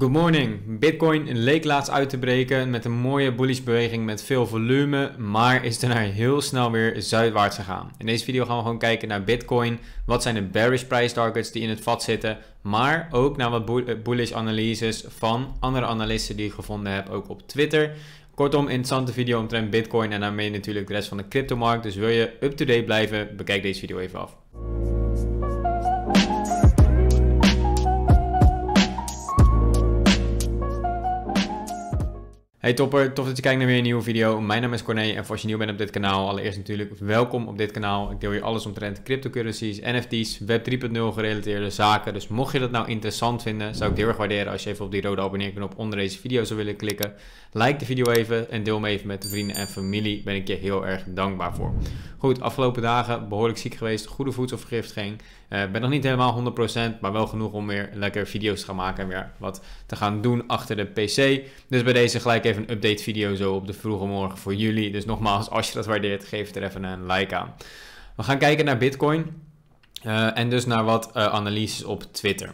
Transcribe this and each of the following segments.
Good morning. Bitcoin leek laatst uit te breken met een mooie bullish beweging met veel volume, maar is daarna nou heel snel weer zuidwaarts gegaan. In deze video gaan we gewoon kijken naar Bitcoin. Wat zijn de bearish price targets die in het vat zitten, maar ook naar wat eh, bullish analyses van andere analisten die ik gevonden heb, ook op Twitter. Kortom, interessante video omtrent Bitcoin en daarmee natuurlijk de rest van de cryptomarkt. Dus wil je up-to-date blijven, bekijk deze video even af. Hey topper, tof dat je kijkt naar weer een nieuwe video. Mijn naam is Corné en voor als je nieuw bent op dit kanaal, allereerst natuurlijk welkom op dit kanaal. Ik deel hier alles omtrent cryptocurrencies, NFT's, Web 3.0 gerelateerde zaken. Dus mocht je dat nou interessant vinden, zou ik heel erg waarderen als je even op die rode abonneerknop onder deze video zou willen klikken. Like de video even en deel hem even met vrienden en familie. Ben ik je heel erg dankbaar voor. Goed, afgelopen dagen behoorlijk ziek geweest, goede voedselvergiftiging. Uh, ben nog niet helemaal 100%, maar wel genoeg om weer lekker video's te gaan maken en weer wat te gaan doen achter de PC. Dus bij deze gelijk even een update video zo op de vroege morgen voor jullie. Dus nogmaals, als je dat waardeert, geef er even een like aan. We gaan kijken naar Bitcoin. Eh, en dus naar wat eh, analyses op Twitter.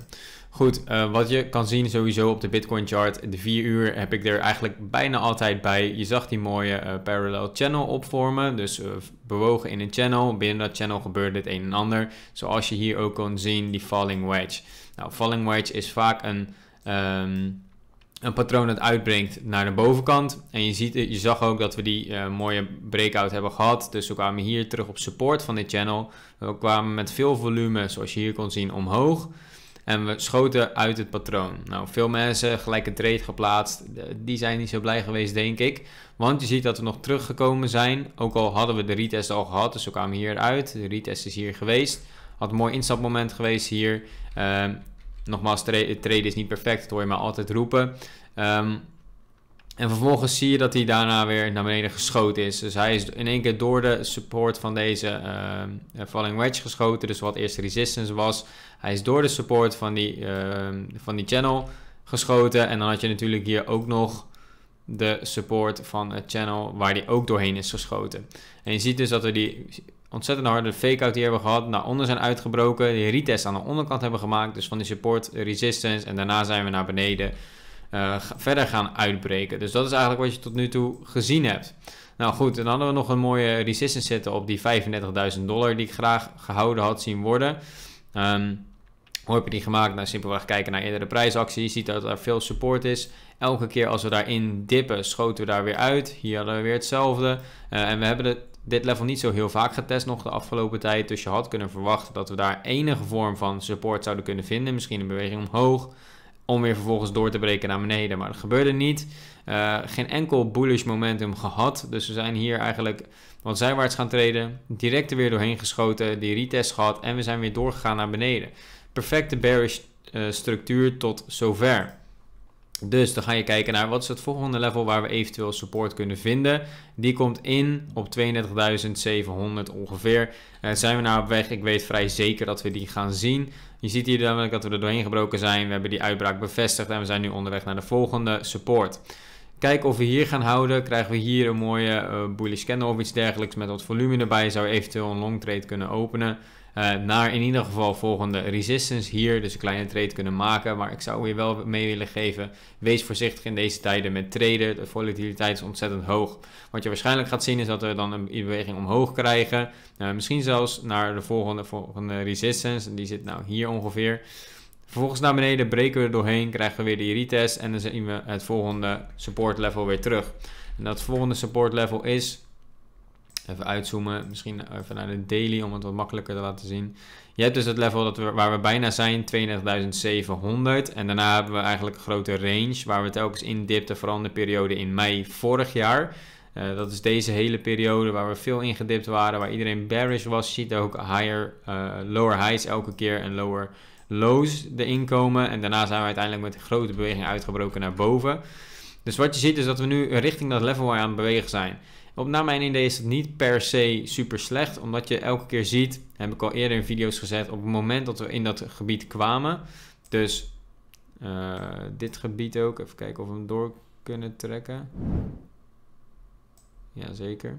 Goed, eh, wat je kan zien sowieso op de Bitcoin chart, de 4 uur heb ik er eigenlijk bijna altijd bij. Je zag die mooie parallel channel opvormen, dus bewogen in een channel. Binnen dat channel gebeurde het een en ander. Zoals je hier ook kon zien, die falling wedge. Nou, falling wedge is vaak een... Ehm, een patroon dat uitbrengt naar de bovenkant. En je, ziet, je zag ook dat we die eh, mooie breakout hebben gehad. Dus we kwamen hier terug op support van dit channel. We kwamen met veel volume, zoals je hier kon zien, omhoog. En we schoten uit het patroon. Nou, veel mensen gelijk een trade geplaatst. Die zijn niet zo blij geweest, denk ik. Want je ziet dat we nog teruggekomen zijn. Ook al hadden we de retest al gehad. Dus we kwamen hier uit. De retest is hier geweest. Had een mooi instapmoment geweest hier. Ehm, Nogmaals, trade, is niet perfect, dat hoor je maar altijd roepen. Ehm, en vervolgens zie je dat hij daarna weer naar beneden geschoten is. Dus hij is in één keer door de support van deze ehm, eh, Falling Wedge geschoten. Dus wat eerst resistance was. Hij is door de support van die, ehm, van die channel geschoten. En dan had je natuurlijk hier ook nog de support van het channel waar die ook doorheen is geschoten. En je ziet dus dat we die ontzettend harde fake-out die hebben gehad. Naar onder zijn uitgebroken. De retest aan de onderkant hebben gemaakt. Dus van die support resistance. En daarna zijn we naar beneden eh, verder gaan uitbreken. Dus dat is eigenlijk wat je tot nu toe gezien hebt. Nou goed, dan hadden we nog een mooie resistance zitten op die 35.000 dollar. Die ik graag gehouden had zien worden. Um, hoe heb je die gemaakt? Nou, simpelweg kijken naar eerdere prijsactie. Je ziet dat er veel support is. Elke keer als we daarin dippen, schoten we daar weer uit. Hier hadden we weer hetzelfde. Eh, en we hebben het dit level niet zo heel vaak getest nog de afgelopen tijd. Dus je had kunnen verwachten dat we daar enige vorm van support zouden kunnen vinden. Misschien een beweging omhoog. Om weer vervolgens door te breken naar beneden. Maar dat gebeurde niet. Eh, geen enkel bullish momentum gehad. Dus we zijn hier eigenlijk wat zijwaarts gaan treden. Direct er weer doorheen geschoten. Die retest gehad. En we zijn weer doorgegaan naar beneden. Perfecte bearish eh, structuur tot zover. Dus dan ga je kijken naar wat is het volgende level waar we eventueel support kunnen vinden. Die komt in op 32.700 ongeveer. Eh, zijn we nou op weg? Ik weet vrij zeker dat we die gaan zien. Je ziet hier namelijk dat we er doorheen gebroken zijn. We hebben die uitbraak bevestigd en we zijn nu onderweg naar de volgende support. Kijken of we hier gaan houden. Krijgen we hier een mooie uh, bullish candle of iets dergelijks met wat volume erbij. Zou eventueel een long trade kunnen openen. Eh, naar in ieder geval volgende resistance hier. Dus een kleine trade kunnen maken. Maar ik zou je wel mee willen geven. Wees voorzichtig in deze tijden met traden. De volatiliteit is ontzettend hoog. Wat je waarschijnlijk gaat zien is dat we dan een beweging omhoog krijgen. Eh, misschien zelfs naar de volgende, volgende resistance. Die zit nou hier ongeveer. Vervolgens naar beneden breken we er doorheen, krijgen we weer de retest en dan zien we het volgende support level weer terug. En dat volgende support level is Even uitzoomen, misschien even naar de daily om het wat makkelijker te laten zien. Je hebt dus het level dat we, waar we bijna zijn, 32.700. En daarna hebben we eigenlijk een grote range waar we telkens indipten, vooral in de periode in mei vorig jaar. Eh, dat is deze hele periode waar we veel ingedipt waren, waar iedereen bearish was. Je ziet ook higher, eh, lower highs elke keer en lower lows de inkomen. En daarna zijn we uiteindelijk met grote beweging uitgebroken naar boven. Dus wat je ziet is dat we nu richting dat level waar we aan het bewegen zijn. Op, naar mijn idee is het niet per se super slecht, omdat je elke keer ziet, heb ik al eerder in video's gezet, op het moment dat we in dat gebied kwamen, dus eh, dit gebied ook, even kijken of we hem door kunnen trekken. Jazeker.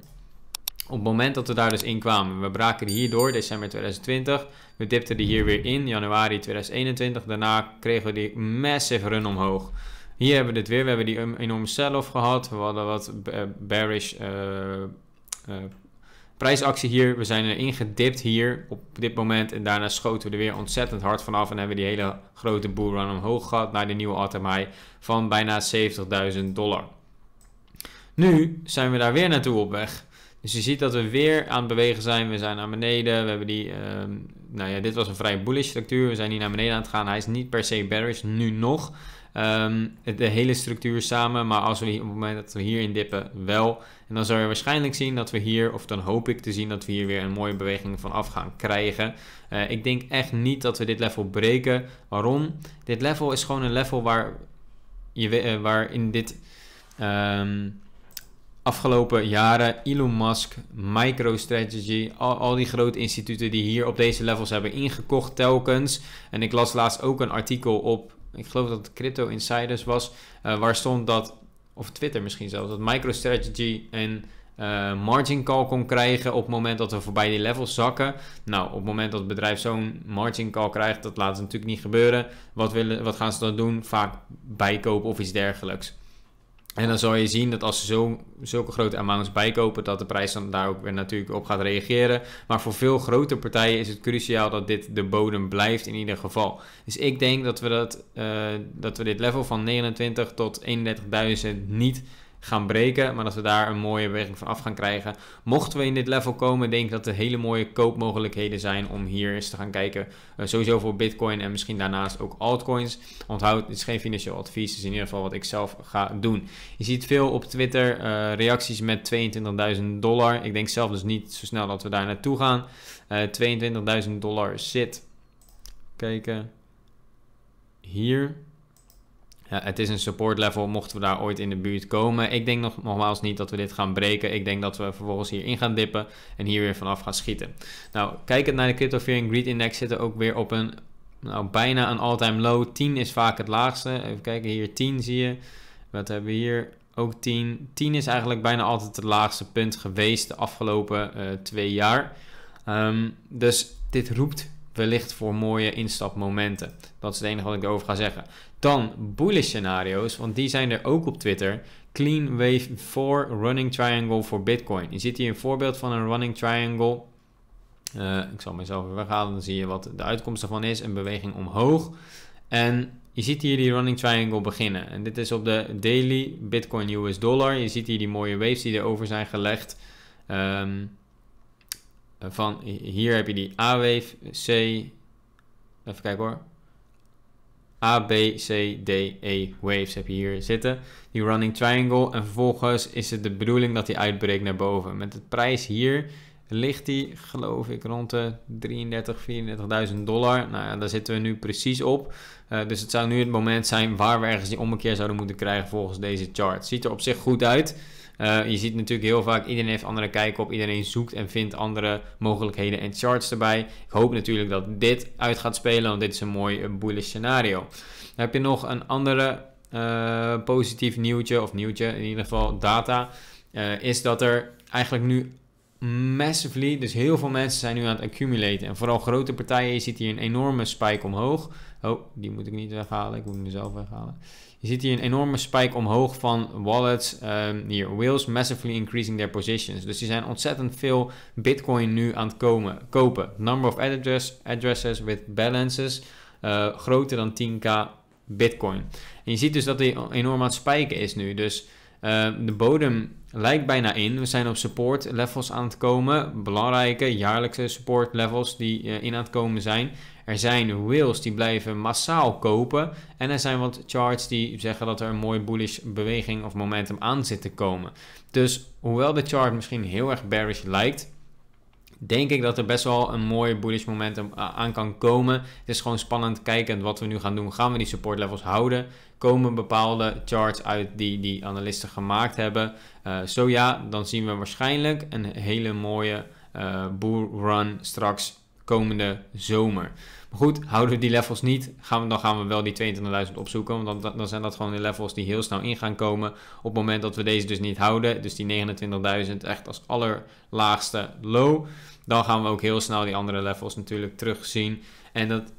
Op het moment dat we daar dus in kwamen, we braken hier door, december 2020. We dipten er hier weer in, januari 2021. Daarna kregen we die massive run omhoog. Hier hebben we dit weer. We hebben die enorme sell-off gehad. We hadden wat eh, bearish eh, eh, prijsactie hier. We zijn er ingedipt hier op dit moment. En daarna schoten we er weer ontzettend hard vanaf. En hebben we die hele grote boerrun omhoog gehad naar de nieuwe all-time high van bijna 70.000 dollar. Nu zijn we daar weer naartoe op weg. Dus je ziet dat we weer aan het bewegen zijn. We zijn naar beneden. We hebben die. Ehm, nou ja, dit was een vrij bullish structuur. We zijn hier naar beneden aan het gaan. Hij is niet per se bearish nu nog. Ehm, de hele structuur samen, maar als we op het moment dat we hierin dippen, wel. En dan zal je waarschijnlijk zien dat we hier, of dan hoop ik te zien dat we hier weer een mooie beweging van af gaan krijgen. Eh, ik denk echt niet dat we dit level breken. Waarom? Dit level is gewoon een level waar, je, eh, waar in dit... Ehm, afgelopen jaren Elon Musk, MicroStrategy, al, al die grote instituten die hier op deze levels hebben ingekocht telkens. En ik las laatst ook een artikel op ik geloof dat het Crypto Insiders was, eh, waar stond dat, of Twitter misschien zelfs, dat MicroStrategy een uh, margin call kon krijgen op het moment dat we voorbij die levels zakken. Nou, op het moment dat het bedrijf zo'n margin call krijgt, dat laat ze natuurlijk niet gebeuren. Wat, willen, wat gaan ze dan doen? Vaak bijkopen of iets dergelijks. En dan zal je zien dat als ze zo, zulke grote amounts bijkopen, dat de prijs dan daar ook weer natuurlijk op gaat reageren. Maar voor veel grote partijen is het cruciaal dat dit de bodem blijft in ieder geval. Dus ik denk dat we, dat, eh, dat we dit level van 29 tot 31.000 niet gaan breken. Maar dat we daar een mooie beweging van af gaan krijgen. Mochten we in dit level komen, denk ik dat er hele mooie koopmogelijkheden zijn om hier eens te gaan kijken. Eh, sowieso voor Bitcoin en misschien daarnaast ook altcoins. Onthoud, dit is geen financieel advies. Het is in ieder geval wat ik zelf ga doen. Je ziet veel op Twitter eh, reacties met 22.000 dollar. Ik denk zelf dus niet zo snel dat we daar naartoe gaan. 22.000 eh, dollar zit. Kijken. Hier het is een support level, mochten we daar ooit in de buurt komen. Ik denk nog, nogmaals niet dat we dit gaan breken. Ik denk dat we vervolgens hierin gaan dippen en hier weer vanaf gaan schieten. Nou, kijkend naar de Crypto Fear and Greed Index zitten ook weer op een, nou, bijna een all-time low. 10 is vaak het laagste. Even kijken, hier 10 zie je. Wat hebben we hier? Ook 10. 10 is eigenlijk bijna altijd het laagste punt geweest de afgelopen eh, twee jaar. Ehm, dus dit roept wellicht voor mooie instapmomenten. Dat is het enige wat ik erover ga zeggen. Dan bullish scenario's, want die zijn er ook op Twitter. Clean Wave 4 Running Triangle voor Bitcoin. Je ziet hier een voorbeeld van een Running Triangle. Eh, ik zal mezelf weer weghalen, dan zie je wat de uitkomst ervan is. Een beweging omhoog. En je ziet hier die running triangle beginnen. En dit is op de daily Bitcoin US dollar. Je ziet hier die mooie waves die erover zijn gelegd. Um, eh, van hier heb je die A-wave, C, even kijken hoor. A, B, C, D, E waves heb je hier zitten. Die running triangle. En vervolgens is het de bedoeling dat die uitbreekt naar boven. Met het prijs hier ligt die, geloof ik, rond de 33, 34.000 dollar. Nou ja, daar zitten we nu precies op. Eh, dus het zou nu het moment zijn waar we ergens die ommekeer zouden moeten krijgen volgens deze chart. Ziet er op zich goed uit. Eh, je ziet natuurlijk heel vaak, iedereen heeft andere kijk op, iedereen zoekt en vindt andere mogelijkheden en charts erbij. Ik hoop natuurlijk dat dit uit gaat spelen, want dit is een mooi eh, bullish scenario. Dan heb je nog een andere eh, positief nieuwtje, of nieuwtje in ieder geval data, is dat er eigenlijk nu massively. Dus heel veel mensen zijn nu aan het accumulaten. En vooral grote partijen. Je ziet hier een enorme spike omhoog. Oh, die moet ik niet weghalen. Ik moet hem zelf weghalen. Je ziet hier een enorme spike omhoog van wallets. Ehm, hier, whales massively increasing their positions. Dus die zijn ontzettend veel bitcoin nu aan het komen, kopen. Number of address, addresses with balances eh, groter dan 10k bitcoin. En je ziet dus dat die enorm aan het spijken is nu. Dus eh, de bodem lijkt bijna in. We zijn op support levels aan het komen. Belangrijke jaarlijkse support levels die eh, in aan het komen zijn. Er zijn whales die blijven massaal kopen. En er zijn wat charts die zeggen dat er een mooi bullish beweging of momentum aan zit te komen. Dus hoewel de chart misschien heel erg bearish lijkt denk ik dat er best wel een mooi bullish momentum eh, aan kan komen. Het is gewoon spannend kijken wat we nu gaan doen. Gaan we die support levels houden? Komen bepaalde charts uit die die analisten gemaakt hebben? Uh, zo ja, dan zien we waarschijnlijk een hele mooie uh, bull run straks komende zomer. Maar goed, houden we die levels niet, gaan we, dan gaan we wel die 22.000 opzoeken. Want dan, dan, zijn dat gewoon de levels die heel snel in gaan komen. Op het moment dat we deze dus niet houden, dus die 29.000 echt als allerlaagste low. Dan gaan we ook heel snel die andere levels natuurlijk terugzien. En dat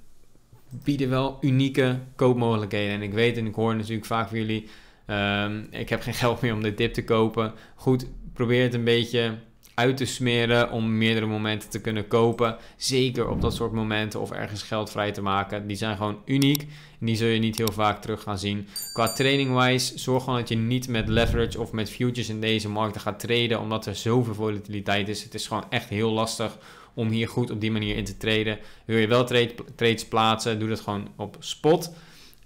bieden wel unieke koopmogelijkheden. En ik weet en ik hoor natuurlijk vaak van jullie... Ehm, ik heb geen geld meer om dit dip te kopen. Goed, probeer het een beetje uit te smeren om meerdere momenten te kunnen kopen. Zeker op dat soort momenten of ergens geld vrij te maken. Die zijn gewoon uniek en die zul je niet heel vaak terug gaan zien. Qua training wise zorg gewoon dat je niet met leverage of met futures in deze markten gaat traden, omdat er zoveel volatiliteit is. Het is gewoon echt heel lastig om hier goed op die manier in te traden. Wil je wel trades plaatsen, doe dat gewoon op spot.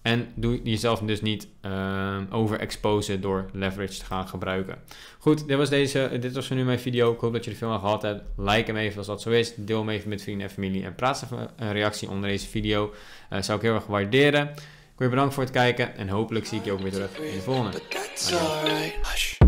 En doe jezelf dus niet uh, overexposen door leverage te gaan gebruiken. Goed, dit was, deze, dit was voor nu mijn video. Ik hoop dat jullie er veel aan gehad hebben. Like hem even als dat zo is. Deel hem even met vrienden en familie. En praat even een reactie onder deze video. Eh, zou ik heel erg waarderen. Ik wil je bedanken voor het kijken. En hopelijk zie ik je ook weer terug in de volgende.